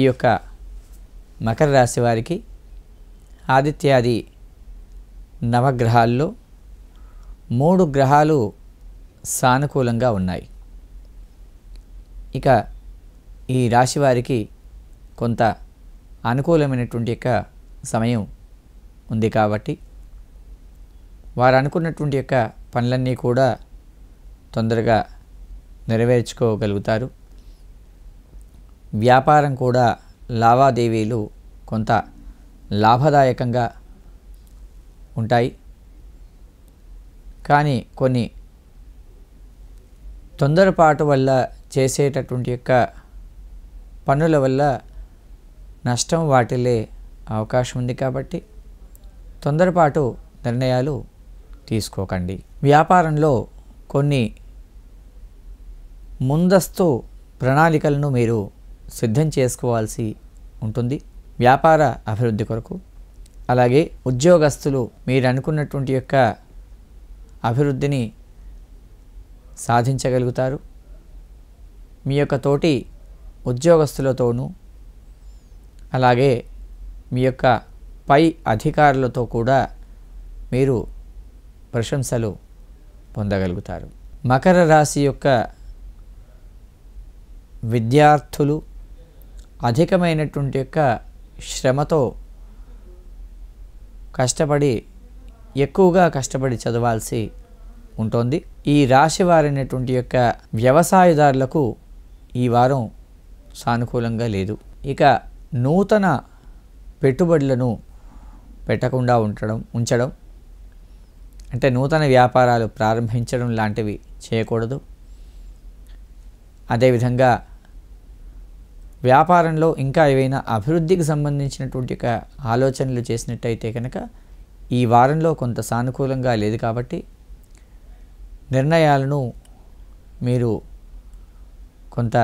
ఈ యొక్క మకర రాశి వారికి ఆదిత్యాది నవగ్రహాల్లో మూడు గ్రహాలు సానుకూలంగా ఉన్నాయి ఇక ఈ రాశి వారికి కొంత అనుకూలమైనటువంటి యొక్క సమయం ఉంది కాబట్టి వారు అనుకున్నటువంటి యొక్క పనులన్నీ కూడా తొందరగా నెరవేర్చుకోగలుగుతారు వ్యాపారం కూడా లావాదేవీలు కొంత లాభదాయకంగా ఉంటాయి కానీ కొన్ని తొందరపాటు వల్ల చేసేటటువంటి యొక్క పనుల వల్ల నష్టం వాటిల్లే అవకాశం ఉంది కాబట్టి తొందరపాటు నిర్ణయాలు తీసుకోకండి వ్యాపారంలో కొన్ని ముందస్తు ప్రణాళికలను మీరు సిద్ధం చేసుకోవాల్సి ఉంటుంది వ్యాపార అభివృద్ధి కొరకు అలాగే ఉద్యోగస్తులు మీరు అనుకున్నటువంటి యొక్క అభివృద్ధిని సాధించగలుగుతారు మీ యొక్క తోటి ఉద్యోగస్తులతోనూ అలాగే మీ యొక్క పై అధికారులతో కూడా మీరు ప్రశంసలు పొందగలుగుతారు మకర రాశి యొక్క విద్యార్థులు అధికమైనటువంటి యొక్క శ్రమతో కష్టపడి ఎక్కువగా కష్టపడి చదవాల్సి ఉంటుంది ఈ రాశి వారైనటువంటి యొక్క వ్యవసాయదారులకు ఈ వారం సానుకూలంగా లేదు ఇక నూతన పెట్టుబడులను పెట్టకుండా ఉండడం ఉంచడం అంటే నూతన వ్యాపారాలు ప్రారంభించడం లాంటివి చేయకూడదు అదేవిధంగా వ్యాపారంలో ఇంకా ఏవైనా అభివృద్ధికి సంబంధించినటువంటి ఆలోచనలు చేసినట్టయితే కనుక ఈ వారంలో కొంత సానుకూలంగా లేదు కాబట్టి నిర్ణయాలను మీరు కొంత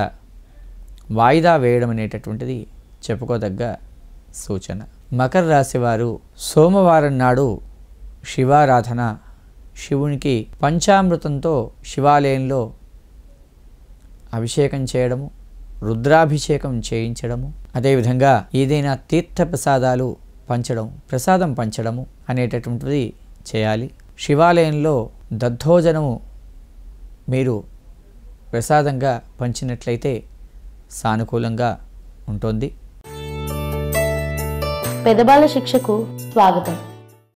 వాయిదా వేయడం అనేటటువంటిది చెప్పుకోదగ్గ సూచన మకర రాశి వారు సోమవారం నాడు శివారాధన శివునికి పంచామృతంతో శివాలయంలో అభిషేకం చేయడము రుద్రాభిషేకం చేయించడము అదేవిధంగా ఏదైనా తీర్థ ప్రసాదాలు పంచడం ప్రసాదం పంచడము అనేటటువంటిది చేయాలి శివాలయంలో దద్దోజనము మీరు ప్రసాదంగా పంచినట్లయితే సానుకూలంగా ఉంటుంది పెదబాల శిక్షకు స్వాగతం